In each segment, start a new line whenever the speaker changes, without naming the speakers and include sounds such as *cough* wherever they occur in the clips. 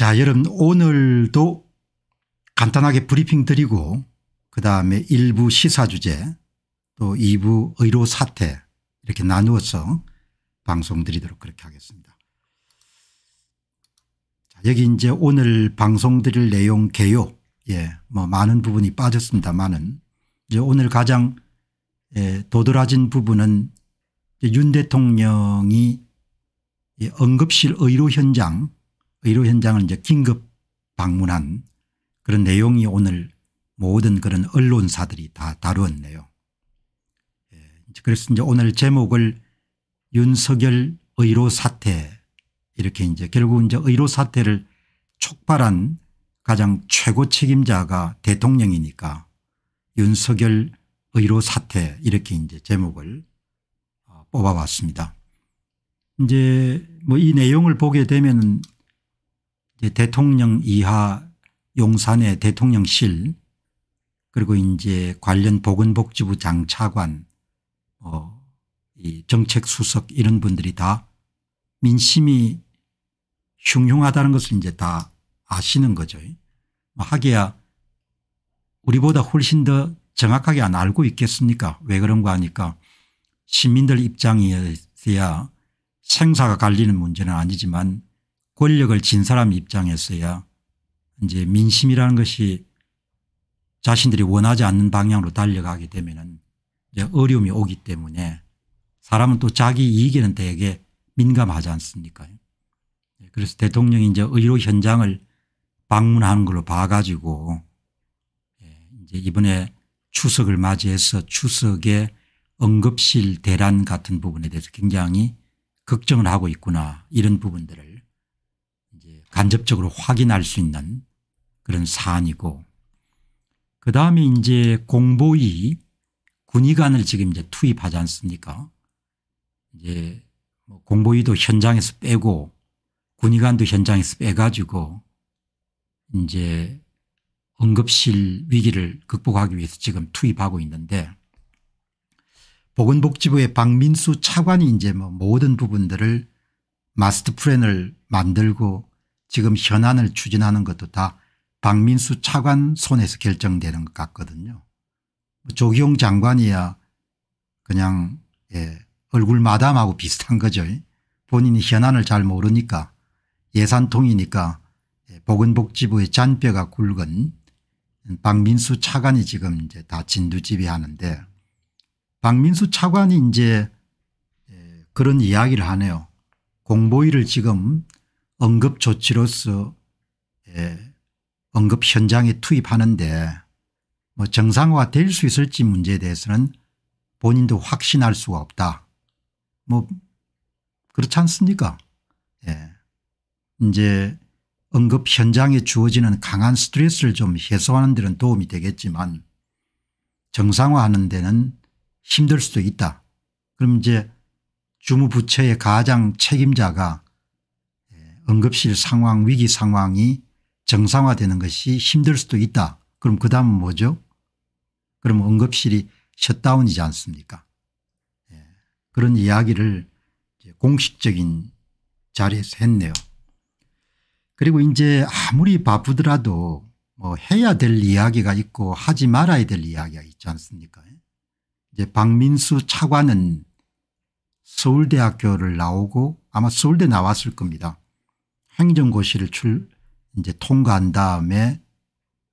자 여러분 오늘도 간단하게 브리핑 드리고 그다음에 1부 시사 주제 또 2부 의료 사태 이렇게 나누어서 방송 드리도록 그렇게 하겠습니다. 자, 여기 이제 오늘 방송 드릴 내용 개요. 예, 뭐 많은 부분이 빠졌습니다만은 이제 오늘 가장 예, 도드라진 부분은 윤 대통령이 예, 응급실 의료 현장 의료 현장을 이제 긴급 방문한 그런 내용이 오늘 모든 그런 언론사들이 다 다루었네요. 예, 그래서 이제 오늘 제목을 윤석열 의료 사태 이렇게 이제 결국 이제 의료 사태를 촉발한 가장 최고 책임자가 대통령이니까 윤석열 의료 사태 이렇게 이제 제목을 어, 뽑아봤습니다. 이제 뭐 이 내용을 보게 되면 대통령 이하 용산의 대통령실 그리고 이제 관련 보건복지부 장차관 어, 이 정책수석 이런 분들이 다 민심이 흉흉하다는 것을 이제 다 아시는 거죠. 뭐 하기야 우리보다 훨씬 더 정확하게 안 알고 있겠습니까 왜그런거 하니까 시민들 입장이어야 생사가 갈리는 문제는 아니지만 권력을 진 사람 입장에서야 이제 민심이라는 것이 자신들이 원하지 않는 방향으로 달려가게 되면 이제 어려움이 오기 때문에 사람은 또 자기 이익에는 되게 민감하지 않습니까? 네, 그래서 대통령이 이제 의료 현장을 방문하는 걸로 봐가지고 예, 이제 이번에 추석을 맞이해서 추석에 응급실 대란 같은 부분에 대해서 굉장히 걱정을 하고 있구나 이런 부분들을 간접적으로 확인할 수 있는 그런 사안이고 그 다음에 이제 공보위 군의관을 지금 이제 투입하지 않습니까 이제 뭐 공보위도 현장에서 빼고 군의관도 현장에서 빼가지고 이제 응급실 위기를 극복하기 위해서 지금 투입하고 있는데 보건복지부의 박민수 차관이 이제 뭐 모든 부분들을 마스터 플랜을 만들고 지금 현안을 추진하는 것도 다 박민수 차관 손에서 결정되는 것 같거든요. 뭐 조기용 장관이야 그냥 예, 얼굴 마담하고 비슷한 거죠. 본인이 현안을 잘 모르니까 예산통이니까 예, 보건복지부의 잔뼈가 굵은 박민수 차관이 지금 이제 다 진두지휘하는데 박민수 차관이 이제 예, 그런 이야기를 하네요. 공보위를 지금 응급 조치로서 예, 응급 현장에 투입하는데 뭐 정상화 될 수 있을지 문제에 대해서는 본인도 확신할 수가 없다. 뭐 그렇지 않습니까? 예. 이제 응급 현장에 주어지는 강한 스트레스를 좀 해소하는 데는 도움이 되겠지만 정상화하는 데는 힘들 수도 있다. 그럼 이제 주무부처의 가장 책임자가 응급실 상황 위기 상황이 정상화되는 것이 힘들 수도 있다. 그럼 그 다음은 뭐죠? 그럼 응급실이 셧다운이지 않습니까 예. 그런 이야기를 공식적인 자리에서 했네요. 그리고 이제 아무리 바쁘더라도 뭐 해야 될 이야기가 있고 하지 말아야 될 이야기가 있지 않습니까 예? 이제 박민수 차관은 서울대학교를 나오고 아마 서울대 나왔을 겁니다. 행정고시를 출 이제 통과한 다음에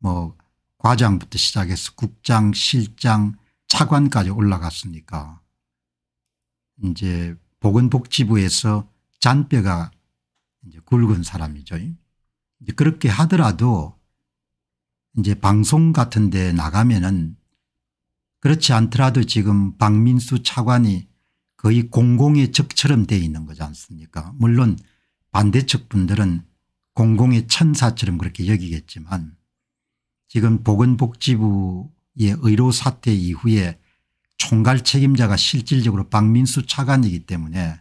뭐 과장부터 시작해서 국장 실장 차관까지 올라갔으니까 이제 보건복지부에서 잔뼈가 이제 굵은 사람이죠. 이제 그렇게 하더라도 이제 방송 같은 데 나가면은 그렇지 않더라도 지금 박민수 차관이 거의 공공의 적처럼 돼 있는 거지 않습니까 물론 반대측 분들은 공공의 천사처럼 그렇게 여기겠지만 지금 보건복지부의 의료 사태 이후에 총괄 책임자가 실질적으로 박민수 차관이기 때문에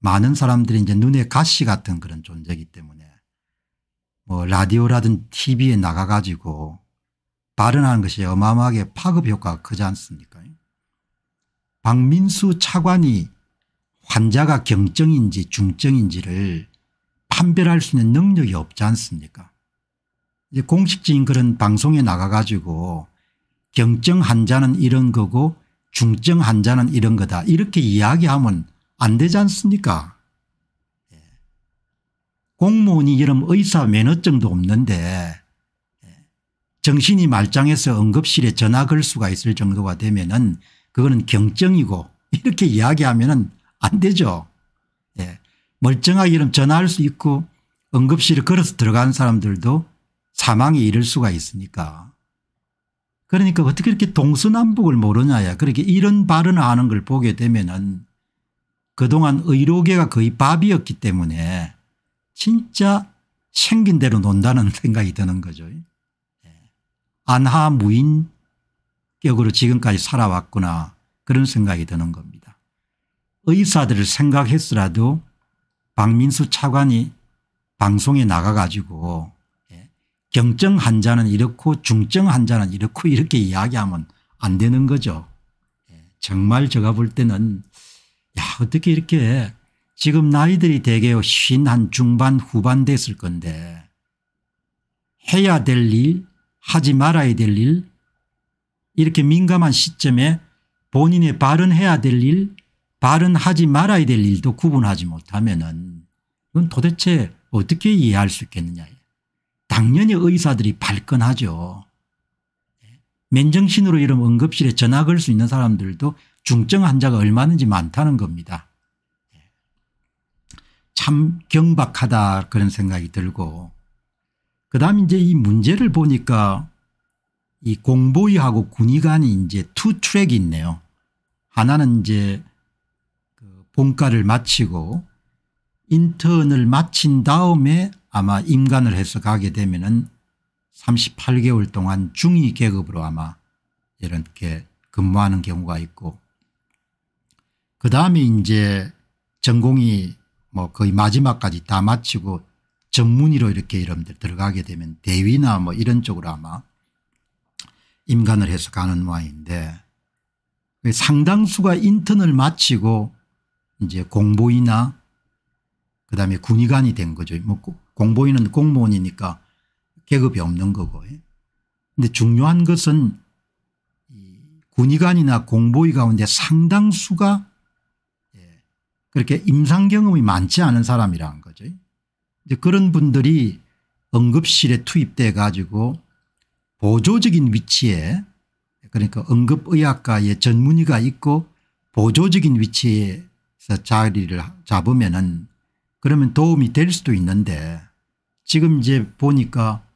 많은 사람들이 이제 눈에 가시 같은 그런 존재이기 때문에 뭐 라디오라든 TV에 나가 가지고 발언하는 것이 어마어마하게 파급 효과가 크지 않습니까 박민수 차관이 환자가 경증인지 중증인지를 판별할 수 있는 능력이 없지 않습니까 이제 공식적인 그런 방송에 나가 가지고 경증 환자는 이런 거고 중증 환자는 이런 거다 이렇게 이야기하면 안 되지 않습니까 예. 공무원이 이런 의사 면허증도 없는데 예. 정신이 말짱해서 응급실에 전화 걸 수가 있을 정도가 되면 은 그거는 경증이고 *laughs* 이렇게 이야기하면 안 되죠. 멀쩡하게 이름 전화할 수 있고 응급실에 걸어서 들어간 사람들도 사망에 이를 수가 있으니까 그러니까 어떻게 이렇게 동서남북을 모르냐야 그렇게 이런 발언을 하는 걸 보게 되면은 그동안 의료계가 거의 밥이었기 때문에 진짜 생긴 대로 논다는 *laughs* 생각이 드는 거죠. 예. 안하무인 격으로 지금까지 살아왔구나 그런 생각이 드는 겁니다. 의사들을 생각했으라도 박민수 차관이 방송에 나가가지고 예, 경증 환자는 이렇고 중증 환자는 이렇고 이렇게 이야기하면 안 되는 거죠. 예, 정말 제가 볼 때는 야 어떻게 이렇게 지금 나이들이 대개 신한 중반 후반 됐을 건데 해야 될 일 하지 말아야 될 일 이렇게 민감한 시점에 본인의 발언해야 될일 발언하지 말아야 될 일도 구분하지 못하면은 이건 도대체 어떻게 이해할 수 있겠느냐. 당연히 의사들이 발끈하죠. 맨정신으로 이런 응급실에 전화 걸 수 있는 사람들도 중증 환자가 얼마든지 많다는 겁니다. 참 경박하다 그런 생각이 들고 그다음 이제 이 문제를 보니까 이 공보위하고 군의관이 이제 투 트랙이 있네요. 하나는 이제 본가를 마치고 인턴을 마친 다음에 아마 임관을 해서 가게 되면 은 38개월 동안 중위 계급으로 아마 이렇게 근무하는 경우가 있고 그 다음에 이제 전공이 뭐 거의 마지막까지 다 마치고 전문의로 이렇게 여러분들 들어가게 되면 대위나 뭐 이런 쪽으로 아마 임관을 해서 가는 모양인데 상당수가 인턴을 마치고 이제 공보이나 그다음에 군의관이 된 거죠. 뭐 공보이는 공무원이니까 계급이 없는 거고. 근데 중요한 것은 군의관이나 공보이 가운데 상당수가 예, 그렇게 임상 경험이 많지 않은 사람이라는 거죠. 이제 그런 분들이 응급실에 투입돼 가지고 보조적인 위치에 그러니까 응급의학과의 전문의가 있고 보조적인 위치에 서 자리를 잡으면은 그러면 도움이 될 수도 있는데 지금 이제 보니까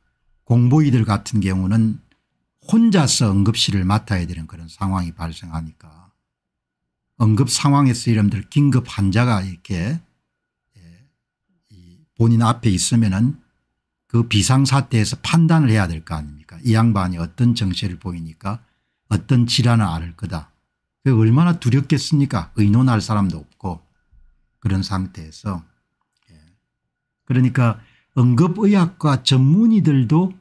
공보이들 같은 경우는 혼자서 응급실을 맡아야 되는 그런 상황이 발생하니까 응급 상황에서 이름들 긴급 환자가 이렇게 예, 본인 앞에 있으면은 그 비상사태에서 판단을 해야 될 거 아닙니까 이 양반이 어떤 정체를 보이니까 어떤 질환을 앓을 거다 얼마나 두렵겠습니까 의논할 사람도 없고 그런 상태에서 예. 그러니까 응급의학과 전문의들도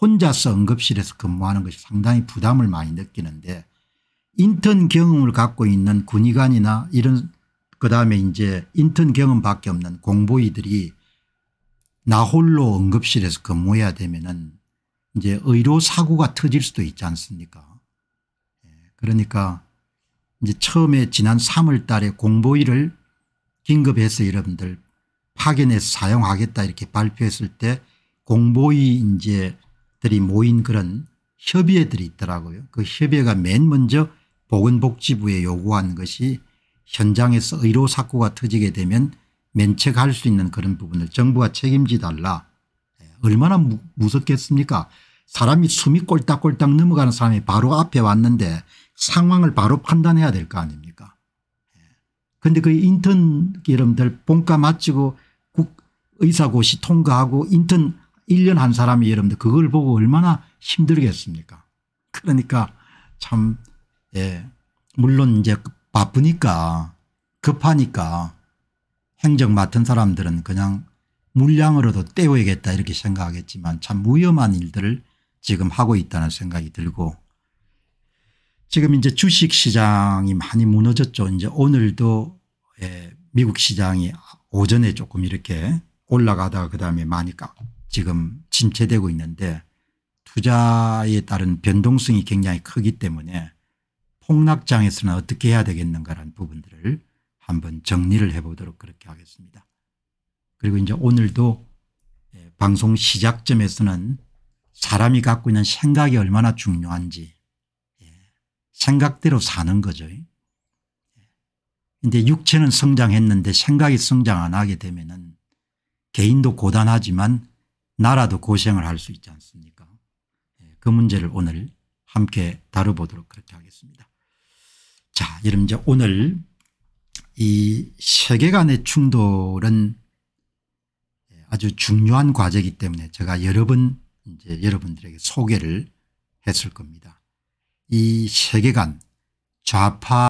혼자서 응급실에서 근무하는 것이 상당히 부담을 많이 느끼는데 인턴 경험을 갖고 있는 군의관이나 이런 그다음에 이제 인턴 경험밖에 없는 공보이들이 나홀로 응급실에서 근무해야 되면은 이제 의료 사고가 터질 수도 있지 않습니까? 예. 그러니까 이제 처음에 지난 3월 달에 공보위를 긴급해서 여러분들 파견해서 사용하겠다 이렇게 발표했을 때 공보위 인재들이 모인 그런 협의회들이 있더라고요. 그 협의회가 맨 먼저 보건복지부에 요구한 것이 현장에서 의료 사고가 터지게 되면 면책할 수 있는 그런 부분을 정부가 책임지 달라. 예, 얼마나 무섭겠습니까? 사람이 숨이 꼴딱꼴딱 넘어가는 사람이 바로 앞에 왔는데 상황을 바로 판단해야 될 거 아닙니까 그런데 그 인턴 여러분들 본과 마치고 의사고시 통과하고 인턴 1년 한 사람이 여러분들 그걸 보고 얼마나 힘들겠습니까 그러니까 참 예. 물론 이제 바쁘니까 급하니까 행정 맡은 사람들은 그냥 물량으로도 때워야겠다 이렇게 생각하겠지만 참 위험한 일들을 지금 하고 있다는 생각이 들고 지금 이제 주식 시장이 많이 무너졌죠. 이제 오늘도 예, 미국 시장이 오전에 조금 이렇게 올라가다가 그다음에 많이 깎 지금 침체되고 있는데 투자에 따른 변동성이 굉장히 크기 때문에 폭락장에서는 어떻게 해야 되겠는가라는 부분들을 한번 정리를 해보도록 그렇게 하겠습니다. 그리고 이제 오늘도 예, 방송 시작점에서는 사람이 갖고 있는 생각이 얼마나 중요한지 생각대로 사는 거죠. 근데 육체는 성장했는데 생각이 성장 안 하게 되면은 개인도 고단하지만 나라도 고생을 할 수 있지 않습니까? 예, 그 문제를 오늘 함께 다뤄보도록 그렇게 하겠습니다. 자, 여러분 이제 오늘 이 세계간의 충돌은 아주 중요한 과제이기 때문에 제가 여러 번 이제 여러분들에게 소개를 했을 겁니다. 이 세계관 좌파